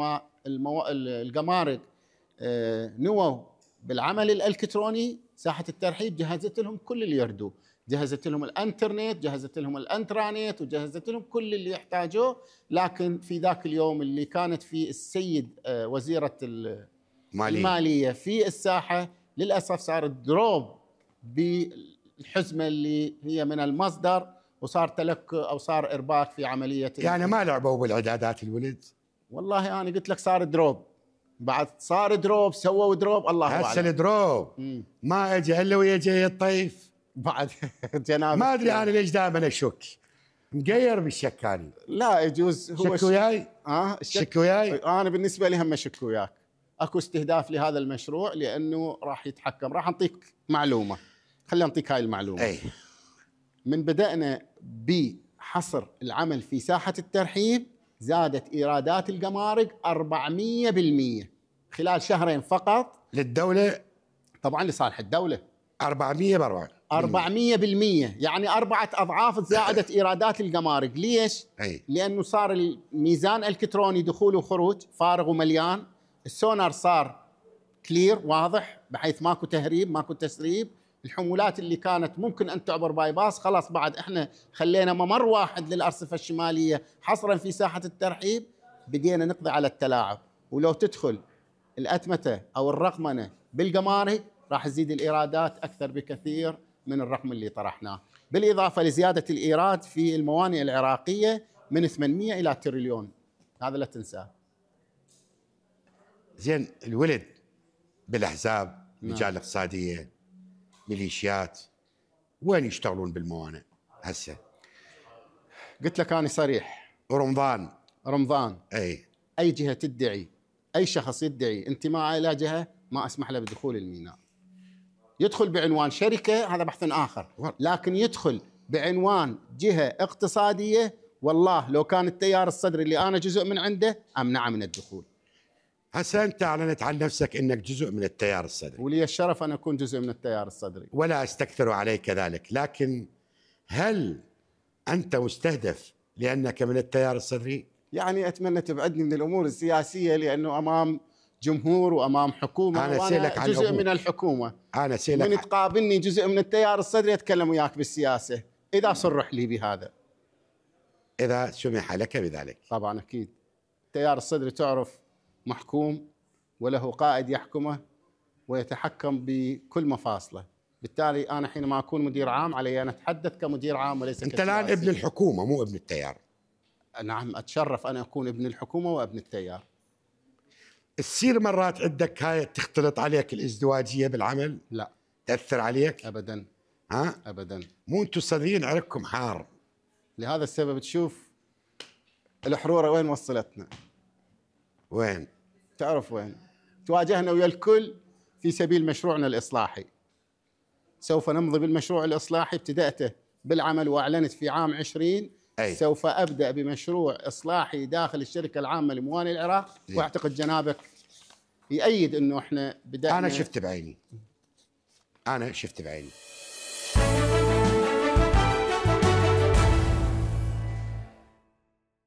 عندما المو... الجمارك آه، نووا بالعمل الالكتروني ساحه الترحيب جهزت لهم كل اللي يردوه جهزت لهم الانترنت جهزت لهم الانترانيت وجهزت لهم كل اللي يحتاجوه لكن في ذاك اليوم اللي كانت فيه السيد آه، وزيره المالية. الماليه في الساحه للاسف صار دروب بالحزمه اللي هي من المصدر وصار تلك او صار ارباك في عمليه يعني ما لعبوا بالاعدادات الولد والله انا قلت لك صار دروب بعد صار دروب سووا دروب الله اعلم هسه الدروب ما اجى الا ويا جاي الطيف بعد جناب ما ادري انا ليش دائما اشك مقير بالشكاني لا يجوز هو شك وياي؟ اه شك وياي؟ انا بالنسبه لي هم شك وياك اكو استهداف لهذا المشروع لانه راح يتحكم راح اعطيك معلومه خليني اعطيك هاي المعلومه اي من بدانا بحصر العمل في ساحه الترحيب زادت ايرادات الجمارك 400% خلال شهرين فقط للدوله طبعا لصالح الدوله 400 ب 400% يعني أربعة أضعاف زادت إيرادات الجمارك ليش؟ أي. لأنه صار الميزان الكتروني دخول وخروج فارغ ومليان السونار صار كلير واضح بحيث ماكو تهريب ماكو تسريب الحمولات اللي كانت ممكن ان تعبر باي باس خلاص بعد احنا خلينا ممر واحد للارصفه الشماليه حصرا في ساحه الترحيب بدينا نقضي على التلاعب ولو تدخل الاتمته او الرقمنه بالقماري راح تزيد الايرادات اكثر بكثير من الرقم اللي طرحناه بالاضافه لزياده الايراد في الموانئ العراقيه من 800 الى تريليون هذا لا تنساه زين الولد بالاحزاب المجال نعم. الاقتصاديه ميليشيات وين يشتغلون بالموانئ هسه قلت لك انا صريح رمضان رمضان اي اي جهه تدعي اي شخص يدعي انتماء الى جهه ما اسمح له بدخول الميناء يدخل بعنوان شركه هذا بحث اخر لكن يدخل بعنوان جهه اقتصاديه والله لو كان التيار الصدري اللي انا جزء من عنده امنعه من الدخول هسا انت اعلنت عن نفسك انك جزء من التيار الصدري ولي الشرف ان اكون جزء من التيار الصدري ولا استكثر عليك ذلك لكن هل انت مستهدف لانك من التيار الصدري يعني اتمنى تبعدني من الامور السياسيه لانه امام جمهور وامام حكومه انا سيلك عن جزء من الحكومه انا سيلك من تقابلني جزء من التيار الصدري اتكلم وياك بالسياسه اذا صرح لي بهذا اذا سمح لك بذلك طبعا اكيد التيار الصدري تعرف محكوم وله قائد يحكمه ويتحكم بكل مفاصله بالتالي انا حينما اكون مدير عام علي ان اتحدث كمدير عام وليس انت الان ابن الحكومه مو ابن التيار نعم اتشرف ان اكون ابن الحكومه وابن التيار تصير مرات عندك هاي تختلط عليك الازدواجيه بالعمل لا تاثر عليك ابدا ها ابدا مو انتم الصدريين عرقكم حار لهذا السبب تشوف الحروره وين وصلتنا وين تعرف وين تواجهنا ويا الكل في سبيل مشروعنا الإصلاحي سوف نمضي بالمشروع الإصلاحي ابتدأته بالعمل وأعلنت في عام 20 أي. سوف أبدأ بمشروع إصلاحي داخل الشركة العامة لموانئ العراق زي. وأعتقد جنابك يؤيد أنه إحنا بدأنا أنا شفت بعيني أنا شفت بعيني